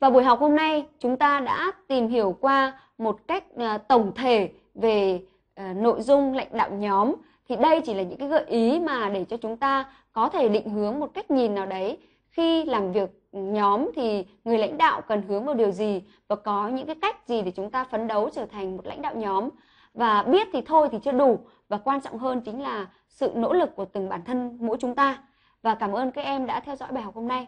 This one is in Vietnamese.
Và buổi học hôm nay chúng ta đã tìm hiểu qua một cách à, tổng thể về à, nội dung lãnh đạo nhóm. Thì đây chỉ là những cái gợi ý mà để cho chúng ta có thể định hướng một cách nhìn nào đấy. Khi làm việc nhóm thì người lãnh đạo cần hướng vào điều gì và có những cái cách gì để chúng ta phấn đấu trở thành một lãnh đạo nhóm. Và biết thì thôi thì chưa đủ và quan trọng hơn chính là sự nỗ lực của từng bản thân mỗi chúng ta. Và cảm ơn các em đã theo dõi bài học hôm nay.